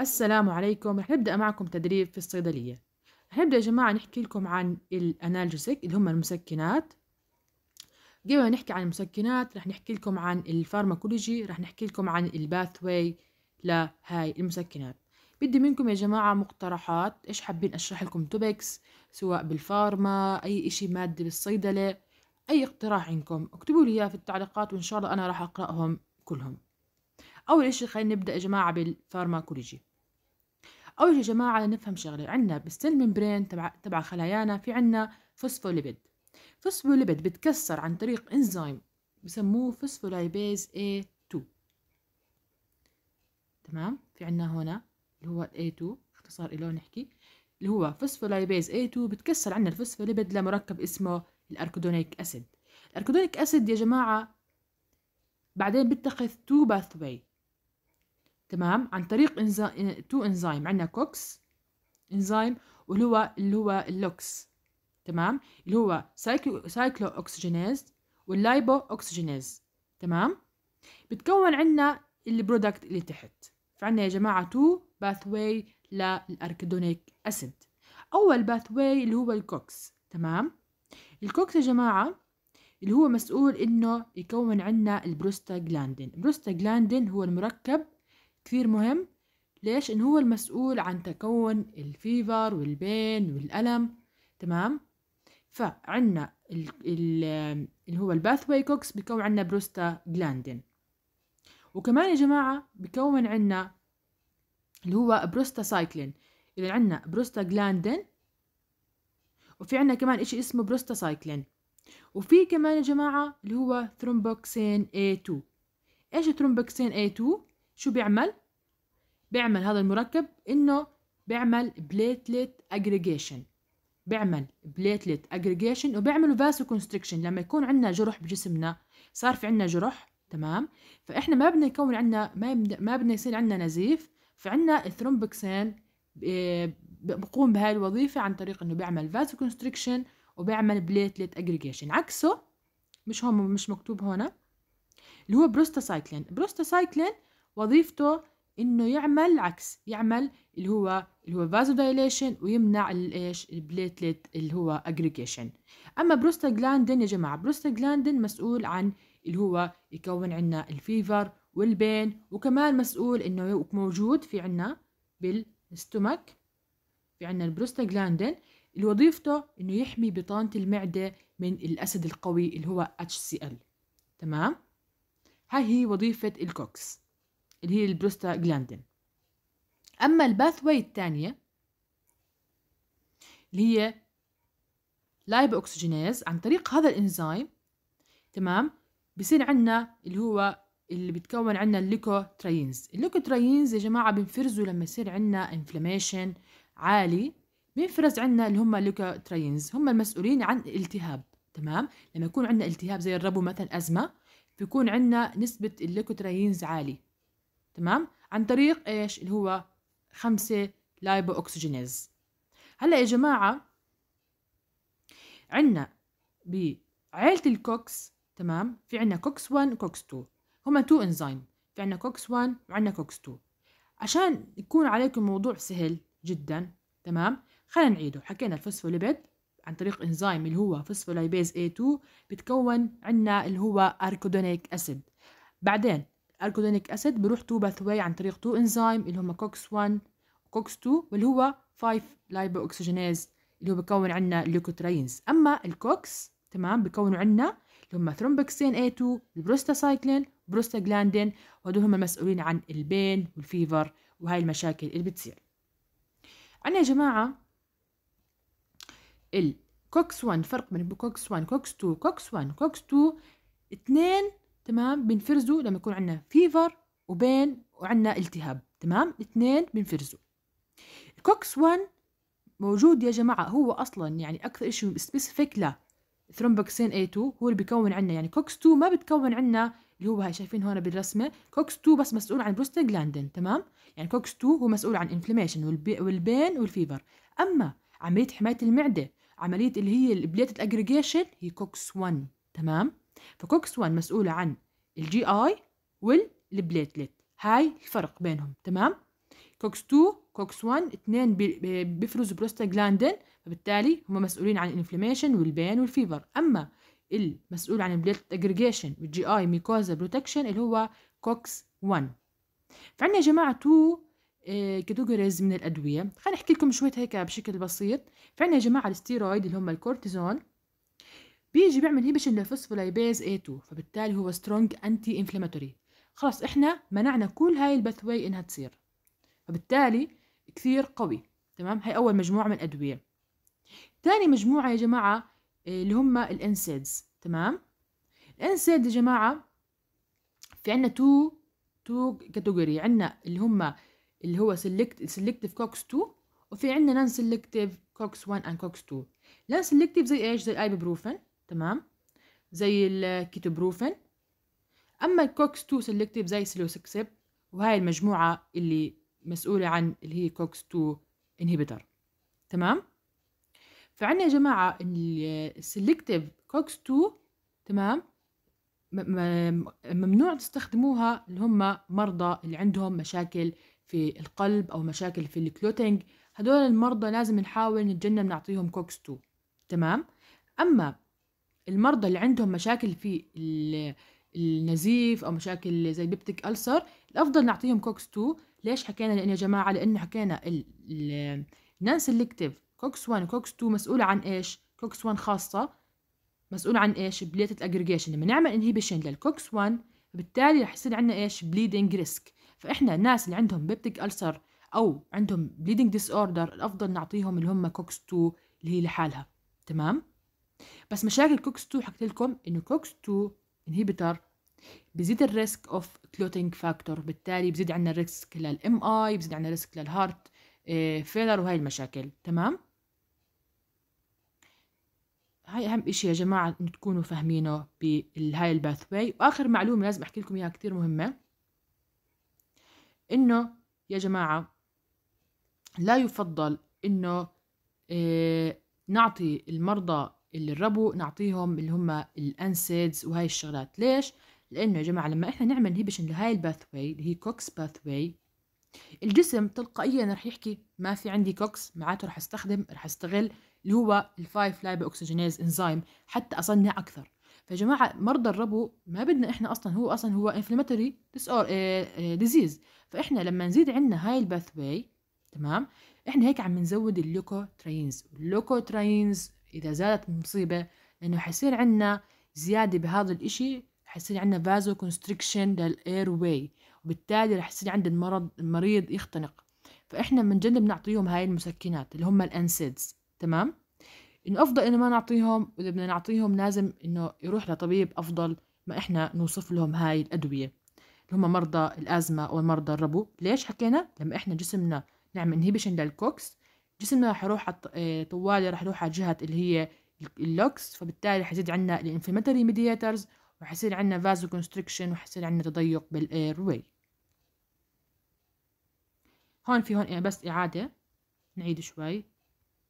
السلام عليكم رح نبدأ معكم تدريب في الصيدلية رح نبدأ يا جماعة نحكي لكم عن الأنالجوسيك اللي هم المسكنات قبل ما نحكي عن المسكنات رح نحكي لكم عن الفارماكولوجي رح نحكي لكم عن الباثوي لهاي المسكنات بدي منكم يا جماعة مقترحات إيش حابين أشرح لكم توبكس سواء بالفارما أي إشي مادي بالصيدلة أي اقتراح عندكم اكتبوا لي إياه في التعليقات وإن شاء الله أنا راح أقرأهم كلهم أول إشي خلينا نبدأ يا جماعة بالفارماكولوجي أول شي يا جماعة نفهم شغلة عنا بالسيل ممبرين تبع تبع خلايانا في عنا فوسفوليبيد فوسفوليبيد بتكسر عن طريق إنزيم بسموه فوسفولايبيز A2 تمام في عنا هنا اللي هو A2 اختصار له نحكي اللي هو فوسفولايبيز A2 بتكسر عنا الفوسفوليبيد لمركب اسمه الأركودونيك أسيد الأركودونيك أسيد يا جماعة بعدين بتخذ تو باثوي تمام عن طريق تو انزيم عندنا كوكس انزيم واللي هو اللي هو اللوكس تمام اللي هو سايكلو سايكلو اوكسجينيز واللايبو اوكسجينيز تمام بتكون عندنا البرودكت اللي تحت فعندنا يا جماعه تو باث واي للاركيدونيك اسيد اول باث واي اللي هو الكوكس تمام الكوكس يا جماعه اللي هو مسؤول انه يكون عندنا البروستاجلاندين البروستاجلاندين هو المركب كثير مهم ليش إن هو المسؤول عن تكون الفيفر والبين والألم تمام فعنا ال ال اللي هو الباثواي كوكس بيكون عنا بروستا جلاندين وكمان يا جماعة بيكون عنا اللي هو بروستا سايكلين إذا عنا بروستا جلاندين وفي عنا كمان إشي اسمه بروستا سايكلين وفي كمان يا جماعة اللي هو ثرومبوكسين A2 إيش ثرومبوكسين A2 شو بيعمل بيعمل هذا المركب انه بيعمل بليتلت اجريجيشن بيعمل بليتلت اجريجيشن وبيعملوا فاسو كونستريكشن لما يكون عندنا جرح بجسمنا صار في عندنا جرح تمام فاحنا ما بدنا يكون عندنا ما ما بدنا يصير عندنا نزيف فعندنا الثرومبكسين آه، بقوم بهاي الوظيفة عن طريق انه بيعمل فاسو كونستريكشن وبيعمل بليتلت اجريجيشن عكسه مش هون مش مكتوب هون اللي هو بروستاسايكلين بروستاسايكلين وظيفته انه يعمل العكس يعمل اللي هو اللي هو فازو دايليشن ويمنع الايش البليتلت اللي هو اجريجيشن اما بروستاجلاندين يا جماعه بروستاجلاندين مسؤول عن اللي هو يكون عندنا الفيفر والبين وكمان مسؤول انه موجود في عندنا بالستومك في عندنا البروستاجلاندين اللي وظيفته انه يحمي بطانه المعده من الاسد القوي اللي هو HCl تمام هاي هي وظيفه الكوكس اللي هي البروستا جلاندين أما الباث واي الثانية اللي هي لايب اوكسجينيز عن طريق هذا الإنزيم تمام بصير عنا اللي هو اللي بتكون عنا الليكوترينز الليكوترينز يا جماعة بنفرزوا لما يصير عنا انفلاميشن عالي بينفرز عنا اللي هم الليكوترينز هم المسؤولين عن الالتهاب تمام لما يكون عندنا التهاب زي الربو مثلا أزمة بيكون عندنا نسبة الليكوترينز عالي تمام عن طريق ايش اللي هو خمسة لايبو اوكسجينيز هلا يا جماعه عندنا بعيله الكوكس تمام في عندنا كوكس 1 وكوكس 2 هما 2 انزيم في عندنا كوكس 1 وعندنا كوكس 2 عشان يكون عليكم الموضوع سهل جدا تمام خلينا نعيده حكينا الفوسفوليبيد عن طريق انزيم اللي هو فوسفولايبيز A2 بتكون عندنا اللي هو اركودونيك اسيد بعدين الارجودينيك اسيد بروح باث باثواي عن طريق تو انزيم اللي هم كوكس 1 وكوكس 2 واللي هو 5 لايبو اوكسجينيز اللي هو بكون عندنا ليكوترينز اما الكوكس تمام بكونوا عندنا اللي هم ثرومبكسين A2 البروستاسايكلين بروستاجلاندين وهدول هم المسؤولين عن البين والفيفر وهاي المشاكل اللي بتصير عنا يا جماعة الكوكس 1 فرق بين كوكس 1 كوكس 2 كوكس 1 كوكس 2 اثنين تمام بنفرزه لما يكون عندنا فيفر وبين وعندنا التهاب تمام اثنين بنفرزه الكوكس 1 موجود يا جماعه هو اصلا يعني اكثر شيء سبيسيفيك ل ثرومبوكسين A2 هو اللي بيكون عندنا يعني كوكس 2 ما بتكون عندنا اللي هو هاي شايفين هون بالرسمه كوكس 2 بس مسؤول عن بروستاجلاندين تمام يعني كوكس 2 هو مسؤول عن انفلاميشن والبين والفيفر اما عمليه حمايه المعده عمليه اللي هي البليت اجريجيشن هي كوكس 1 تمام فكوكس 1 مسؤولة عن الجي اي والبليتلت هاي الفرق بينهم تمام كوكس 2 كوكس 1 اثنين بيفرزوا بروستاجلاندين فبالتالي هم مسؤولين عن الانفلاميشن والبين والفيفر اما المسؤول عن البليت اجريجيشن والجي اي ميكوزا بروتكشن اللي هو كوكس 1 فعندنا يا جماعه 2 كاتيجوريز آه، من الادويه خلينا نحكي لكم شويه هيك بشكل بسيط فعندنا يا جماعه الستيرويد اللي هم الكورتيزون بيجي بيعمل ايه باش A2 فبالتالي هو سترونج انتي انفلاماتوري خلاص احنا منعنا كل هاي البثوي انها تصير فبالتالي كثير قوي تمام هاي اول مجموعه من الادويه ثاني مجموعه يا جماعه آه، اللي هم الانسيدز تمام الانسيد يا جماعه في عندنا تو تو كاتيجوري عندنا اللي هم اللي هو سيلكت سيلكتيف كوكس 2 وفي عندنا نان سيلكتيف كوكس 1 اند كوكس 2 نون سيلكتيف زي ايش زي الايبوبروفين تمام زي الكيتوبروفين اما الكوكس 2 سيلكتيف زي سيلوسكسيب وهاي المجموعه اللي مسؤوله عن اللي هي كوكس 2 انهبيتر تمام فعندنا يا جماعه السيلكتيف كوكس 2 تمام ممنوع تستخدموها اللي هم مرضى اللي عندهم مشاكل في القلب او مشاكل في الكلوتينج هدول المرضى لازم نحاول نتجنب نعطيهم كوكس 2 تمام اما المرضى اللي عندهم مشاكل في النزيف او مشاكل زي بيبتيك ألسر الافضل نعطيهم كوكس 2 ليش حكينا لان يا جماعه لانه حكينا النان سيلكتيف كوكس 1 وكوكس 2 مسؤوله عن ايش كوكس 1 خاصه مسؤوله عن ايش بليتد اجريجيشن لما نعمل انهيبيشن للكوكس 1 بالتالي رح يصير عندنا ايش بليدنج ريسك فاحنا الناس اللي عندهم بيبتيك ألسر او عندهم بليدنج ديس اوردر الافضل نعطيهم اللي هم كوكس 2 اللي هي لحالها تمام بس مشاكل كوكس 2 حكيت لكم انه كوكس 2 انهيبيتر بزيد الريسك اوف كلوتينج فاكتور بالتالي بزيد عندنا ريسك للام اي بزيد عندنا ريسك للهارت فيلر وهي المشاكل تمام هاي اهم شيء يا جماعه انه تكونوا فاهمينه بهاي واي واخر معلومه لازم احكي لكم اياها كثير مهمه انه يا جماعه لا يفضل انه آه، نعطي المرضى اللي الربو نعطيهم اللي هم الانسيدز وهاي الشغلات ليش لانه يا جماعه لما احنا نعمل انهبيشن لهاي الباث واي اللي هي كوكس باث واي الجسم تلقائيا رح يحكي ما في عندي كوكس معناته رح استخدم رح استغل اللي هو الفايف لايبو اوكسجينيز انزيم حتى اصنع اكثر فيا جماعه مرضى الربو ما بدنا احنا اصلا هو اصلا هو انفلاماتوري آه، آه، ديزيز فاحنا لما نزيد عندنا هاي الباث واي تمام احنا هيك عم نزود اللوكوترينز اللوكوترينز إذا زادت مصيبة لأنه حيصير عنا زيادة بهذا الإشي حيصير عنا فازو كونستريكشن للإير واي وبالتالي رح يصير عند المرض المريض يختنق فإحنا بنجنب نعطيهم هاي المسكنات اللي هم الأنسيدز تمام إنه أفضل إنه ما نعطيهم وإذا بدنا نعطيهم لازم إنه يروح لطبيب أفضل ما إحنا نوصف لهم هاي الأدوية اللي هم مرضى الأزمة أو مرضى الربو ليش حكينا لما إحنا جسمنا نعمل انهيبيشن للكوكس جسمنا راح يروح آه، طوالي راح يروح على جهة اللي هي اللوكس فبالتالي حيزيد عندنا الانفلاماتوري ميدياترز وحيصير عندنا فازو كونستريكشن وحيصير عندنا تضيق بالاير واي هون في هون إيه، بس إعادة نعيد شوي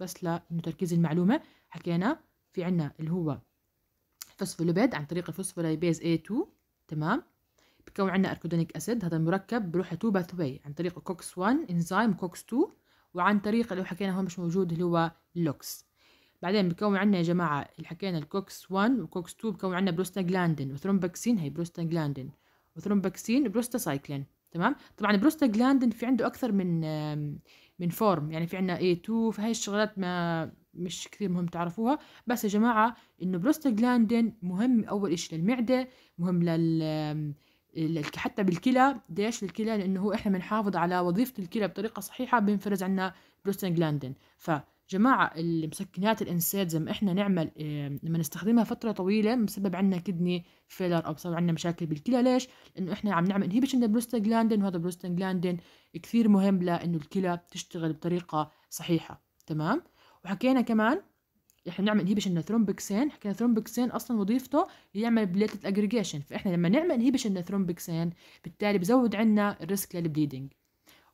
بس لأنه تركيز المعلومة حكينا في عنا اللي هو فوسفوليبيد عن طريق الفوسفوليبيز A2 تمام بكون عنا أركودونيك أسيد هذا المركب بروح يتوبة ثوي عن طريق كوكس 1 إنزيم كوكس 2 وعن طريق اللي حكينا هو مش موجود اللي هو لوكس بعدين بكون عندنا يا جماعة اللي حكينا الكوكس 1 وكوكس 2 بكون عندنا بروستاجلاندين وثرومبكسين هي بروستاجلاندين وثرومبكسين بروستاسايكلين تمام طبعا بروستاجلاندين في عنده أكثر من من فورم يعني في عندنا A2 فهي الشغلات ما مش كثير مهم تعرفوها بس يا جماعة إنه بروستاجلاندين مهم أول إشي للمعدة مهم لل حتى بالكلى ليش الكلى لانه هو احنا بنحافظ على وظيفه الكلى بطريقه صحيحه بينفرز عندنا بروستاجلاندين فجماعه المسكنات الانسيد ما احنا نعمل آه، لما نستخدمها فتره طويله مسبب عندنا كدني فيلر او بسبب عندنا مشاكل بالكلى ليش لانه احنا عم نعمل انهبيشن للبروستاجلاندين وهذا البروستاجلاندين كثير مهم لانه الكلى تشتغل بطريقه صحيحه تمام وحكينا كمان احنا بنعمل انهيبيشن للثرومبكسين حكينا ثرومبكسين اصلا وظيفته يعمل بليتد اجريجيشن فاحنا لما نعمل انهيبيشن للثرومبكسين بالتالي بزود عنا الريسك للبليدنج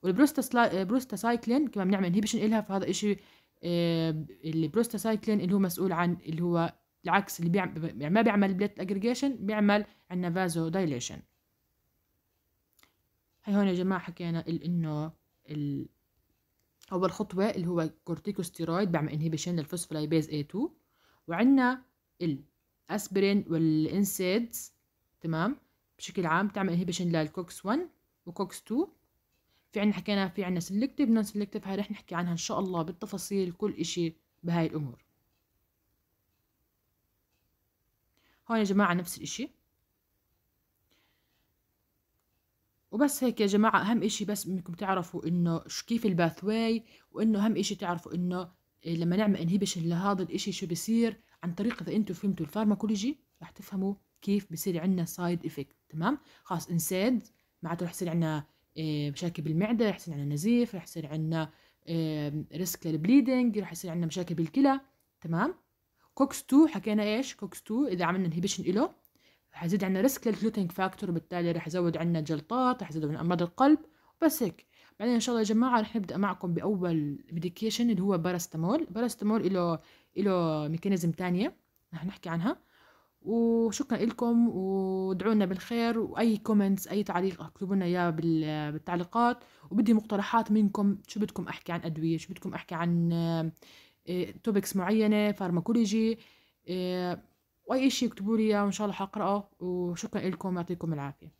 والبروستاسايكلين كمان بنعمل انهيبيشن إلها فهذا إشي آه، البروستاسايكلين اللي هو مسؤول عن اللي هو العكس اللي بيعمل يعني ما بيعمل بليت اجريجيشن بيعمل عندنا فازو دايليشن هي هون يا جماعه حكينا انه أول خطوة اللي هو كورتيكوستيرويد بعمل انهيبيشن للفوسفولايباز A2 وعندنا الأسبرين والإنسيدز تمام بشكل عام بتعمل انهيبيشن للكوكس 1 وكوكس 2 في عنا حكينا في عنا سلكتيف نون سلكتيف هاي رح نحكي عنها إن شاء الله بالتفاصيل كل إشي بهاي الأمور هون يا جماعة نفس الإشي وبس هيك يا جماعة أهم إشي بس إنكم تعرفوا إنه كيف الباثواي وإنه أهم إشي تعرفوا إنه إيه، لما نعمل انهبيشن لهذا الإشي شو بصير عن طريق إذا أنتم فهمتوا الفارماكولوجي رح تفهموا كيف بصير عندنا سايد إفكت تمام خلاص انسيد معناته رح يصير عندنا إيه، مشاكل بالمعدة رح يصير عندنا نزيف رح يصير عندنا ريسك للبليدنج رح يصير عندنا مشاكل بالكلى تمام كوكس 2 حكينا ايش كوكس 2 اذا عملنا انهبيشن له رح يزيد عندنا ريسك للكلوتينج فاكتور وبالتالي رح يزود عندنا جلطات رح يزود عنا امراض القلب وبس هيك بعدين ان شاء الله يا جماعه رح نبدا معكم باول ميديكيشن اللي هو باراستامول باراستامول له له ميكانيزم ثانيه رح نحكي عنها وشكرا لكم وادعوا لنا بالخير واي كومنتس اي تعليق اكتبوا لنا اياه بالتعليقات وبدي مقترحات منكم شو بدكم احكي عن ادويه شو بدكم احكي عن توبكس آه، معينه فارماكولوجي واي شيء اكتبوا لي اياه وان شاء الله حقراه وشكرا لكم يعطيكم العافيه